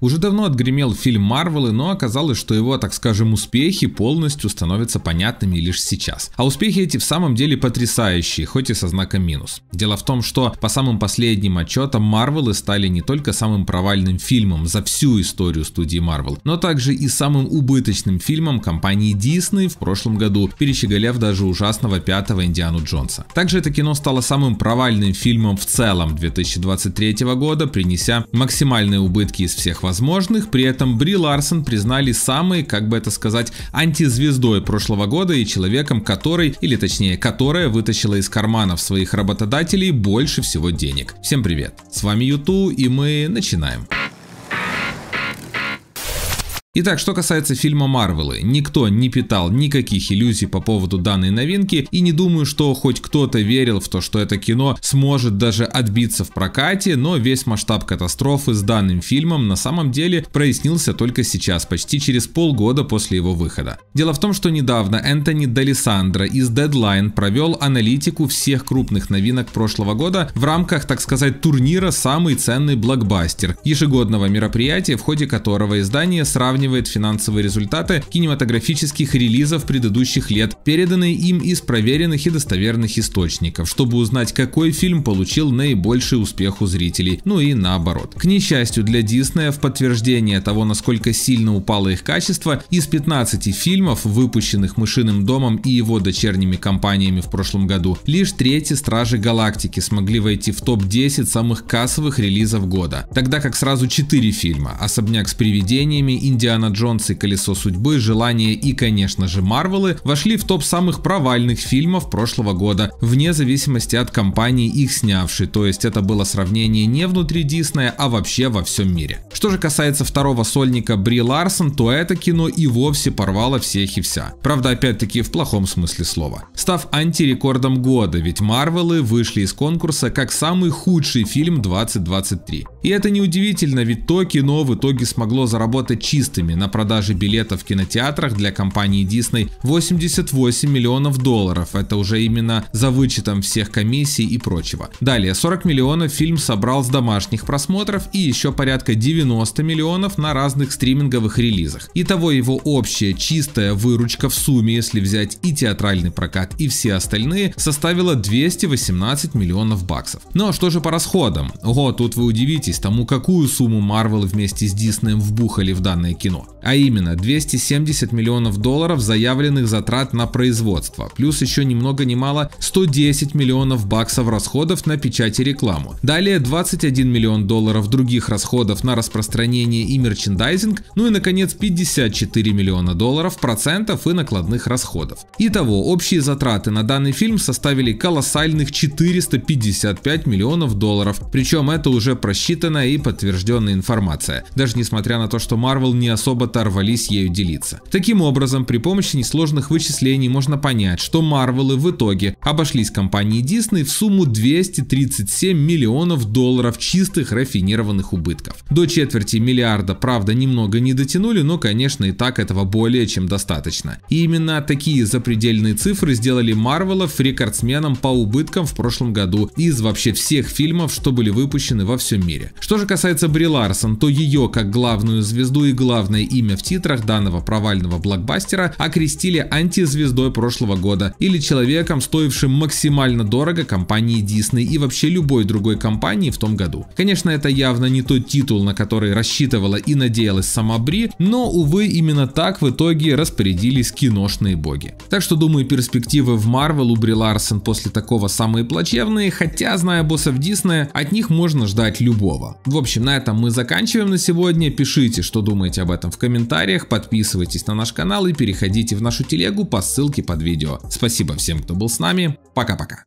Уже давно отгремел фильм Марвелы, но оказалось, что его, так скажем, успехи полностью становятся понятными лишь сейчас. А успехи эти в самом деле потрясающие, хоть и со знаком минус. Дело в том, что по самым последним отчетам Марвелы стали не только самым провальным фильмом за всю историю студии Марвел, но также и самым убыточным фильмом компании Disney в прошлом году, перещеголяв даже ужасного пятого Индиану Джонса. Также это кино стало самым провальным фильмом в целом 2023 года, принеся максимальные убытки из всех возможных, при этом Бри Ларсон признали самой, как бы это сказать, антизвездой прошлого года и человеком, который, или точнее, которая вытащила из карманов своих работодателей больше всего денег. Всем привет, с вами Юту и мы начинаем. Итак, что касается фильма Марвелы, никто не питал никаких иллюзий по поводу данной новинки и не думаю, что хоть кто-то верил в то, что это кино сможет даже отбиться в прокате, но весь масштаб катастрофы с данным фильмом на самом деле прояснился только сейчас, почти через полгода после его выхода. Дело в том, что недавно Энтони Далисандро из Deadline провел аналитику всех крупных новинок прошлого года в рамках, так сказать, турнира «Самый ценный блокбастер» ежегодного мероприятия, в ходе которого издание сравнивает сравнивает финансовые результаты кинематографических релизов предыдущих лет, переданные им из проверенных и достоверных источников, чтобы узнать, какой фильм получил наибольший успех у зрителей, ну и наоборот. К несчастью для Диснея, в подтверждение того, насколько сильно упало их качество, из 15 фильмов, выпущенных «Мышиным домом» и его дочерними компаниями в прошлом году, лишь третьи «Стражи Галактики» смогли войти в топ-10 самых кассовых релизов года, тогда как сразу 4 фильма «Особняк с привидениями», «Индиана Индиана Джонс и Колесо судьбы, Желание и, конечно же, Марвелы вошли в топ самых провальных фильмов прошлого года, вне зависимости от компании их снявшей, то есть это было сравнение не внутри Диснея, а вообще во всем мире. Что же касается второго сольника Бри Ларсон, то это кино и вовсе порвало всех и вся. Правда, опять-таки в плохом смысле слова. Став антирекордом года, ведь Марвелы вышли из конкурса как самый худший фильм 2023. И это неудивительно, ведь то кино в итоге смогло заработать чисто продуктами. На продаже билетов в кинотеатрах для компании Disney 88 миллионов долларов. Это уже именно за вычетом всех комиссий и прочего. Далее 40 миллионов фильм собрал с домашних просмотров и еще порядка 90 миллионов на разных стриминговых релизах. Итого его общая чистая выручка в сумме, если взять и театральный прокат, и все остальные, составила 218 миллионов баксов. Но ну а что же по расходам? Ого, тут вы удивитесь тому, какую сумму Marvel вместе с Disney вбухали в данное кино кино. А именно 270 миллионов долларов заявленных затрат на производство, плюс еще ни много ни мало 110 миллионов баксов расходов на печать и рекламу. Далее 21 миллион долларов других расходов на распространение и мерчендайзинг, ну и наконец 54 миллиона долларов процентов и накладных расходов. Итого, общие затраты на данный фильм составили колоссальных 455 миллионов долларов, причем это уже просчитанная и подтвержденная информация, даже несмотря на то, что Marvel не особо особо-то рвались ею делиться. Таким образом, при помощи несложных вычислений можно понять, что Марвелы в итоге обошлись компании Disney в сумму 237 миллионов долларов чистых рафинированных убытков. До четверти миллиарда, правда, немного не дотянули, но, конечно, и так этого более чем достаточно. И именно такие запредельные цифры сделали Марвелов рекордсменом по убыткам в прошлом году из вообще всех фильмов, что были выпущены во всем мире. Что же касается Бри Ларсон, то ее как главную звезду и главную главное имя в титрах данного провального блокбастера окрестили антизвездой прошлого года или человеком, стоившим максимально дорого компании Disney и вообще любой другой компании в том году. Конечно, это явно не тот титул, на который рассчитывала и надеялась сама Бри, но, увы, именно так в итоге распорядились киношные боги. Так что, думаю, перспективы в Марвел у Бри Ларсон после такого самые плачевные, хотя, зная боссов Диснея, от них можно ждать любого. В общем, на этом мы заканчиваем на сегодня. Пишите, что думаете об этом этом в комментариях, подписывайтесь на наш канал и переходите в нашу телегу по ссылке под видео. Спасибо всем, кто был с нами. Пока-пока.